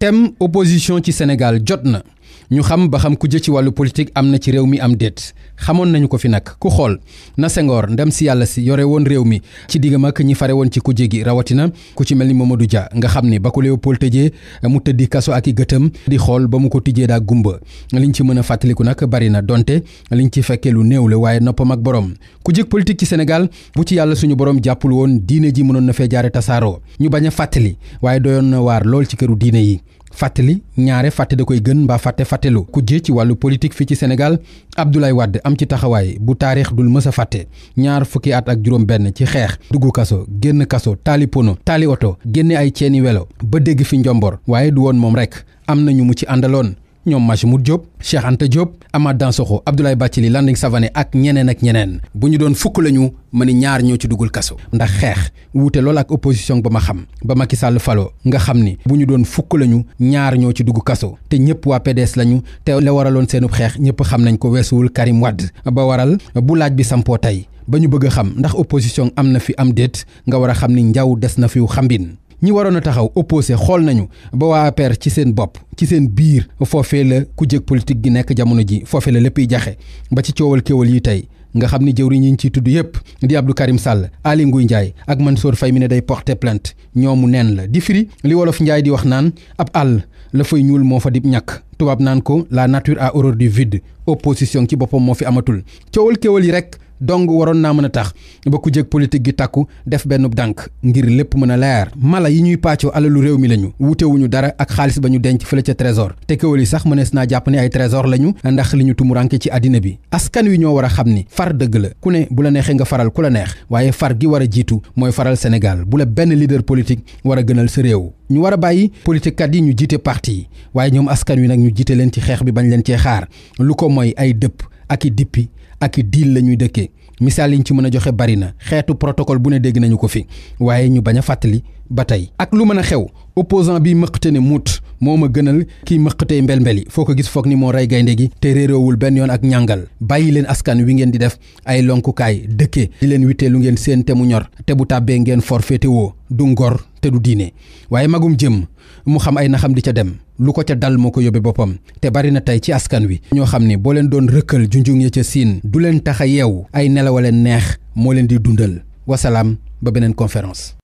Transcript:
thème opposition ci Sénégal jot na ñu xam ba xam ku jë ci wàllu politique am na ci réew mi am déet xamoon nañu ko fi nag ku xool na Senghor ndem si yàlla si yore woon réew mi ci diggam ak ñi fare woon ci kuje gi rawatina ku ci mel ni moom du Dia nga xam ni ba ko Léopold tëjee mu tëddi kaso ak i gëtam di xool ba mu ko tijjee daa gumba liñ ci mën a fàttaliku nag bari na donte liñ ci fekkee lu néew la waaye noppam ak borom ku jëg politique ci Sénégal bu ci yàlla suñu borom jàppul woon diine ji mënoon na fee jaare tasaaroo ñu bañ fàttali waaye doyoon na waar lool ci këru diine yi fàttali ñaare fàtte da koy gën mbaa fàtte fàttelu ku jee ci wàllu politique fii ci Sénégal Abdoulaye Wade am ci taxawaay bu taarix dul mës a fàtte ñaar fukki at ak juróom benn ci xeex dugg kaso génn kaso taali pono taali oto génne ay ceeni welo ba dégg fi njombor waaye du woon moom rek am na ñu mu ci àndaloon ñoom Majhemout Diop Cheikh Anta Diop Amath Dansokho Abdoulaye Bathily Landing Savané ak ñeneen ak ñeneen bu ñu doon fukk lañu ma ni ñaar ñoo ci duggul kaso ndax xeex wute lool ak opposition ba ma xam ba Macky Sall falo nga xam ni bu ñu doon fukk lañu ñaar ñoo ci dugg kaso te ñëpp waa PDS lañu te la waraloon seenub xeex ñëpp xam nañ ko weesuwul Karim Wade ba waral bu laaj bi sampoo tey ba ñu bëgg a xam ndax opposition am na fi am déet nga war a xam ni njaw des na fiw xambin ñi waroon a taxaw opposé xool nañu ba waa bob, ci seen bopp ci seen biir foofee la ku jég politique gi nekk jamono ji foofee la lépp ba ci coowal kéwal yi tey nga di Abdou Karim Sall ali nguy Agman ak Mansour Faye mi ne day porter plainte ñoomu neen la di firi li wolof Ndiaye di wax naan ab la fay ñuul moo fa dib ñàkk tubaab naan ko la nature a horreur du vide opposition ci boppam moo fi amatul coowal kéwal yi rek dong waroon naa mën a tax ba ku jég politique gi takku def benn dànk ngir lépp mën a leer mala yi ñuy pàccoo alalu réew mi lañu wutewuñu dara ak xaalis ba ñu denc fële ca trésor te kéwél yi sax mënees naa jàpp ne ay trésor lañu ndax li ñu tumuranke ci àddina bi askan wi ñoo war a xam ni far dëgg la ku ne bu la neexee nga faral ku la neex waaye far gi war a jiitu mooy faral Sénégal bu la benn leader politique war a gënal sa réew ñu war a bàyyi politikat yi ñu jiite parti yi waaye ñoom askan wi nag ñu jiite leen ci xeex bi bañ leen cee xaar lu ko mooy ay dëpp ak i dippi ak diil la ñuy dëkkee misaal yi ci mën a joxe bari na xeetu protocole bu ne dégg nañu ko fi waaye ñu bañ a fàttali ba tey. ak lu mën a xew opposant bi mëqte ne muut moo ma gënal kii mëqatee mbel-mbel yi foo ko gis foog ni moo rey gaynde gi te réeroowul benn yoon ak ñàngal bàyyi leen askan wi ngeen di def ay lonkukaay dëkke di leen wittee lu ngeen seen te mu ñor te bu tàbbee ngeen forfeete du ngor te du diine waaye magum jëm mu xam ay naxam di ca dem lu ko ca dal moo ko yóbbe boppam te bari na tey ci askan wi ñoo xam ne boo leen doon rëkkal junjung ya ca siin du leen tax a yeew ay nelaw leen neex moo leen di dundal wasalaam ba beneen conférence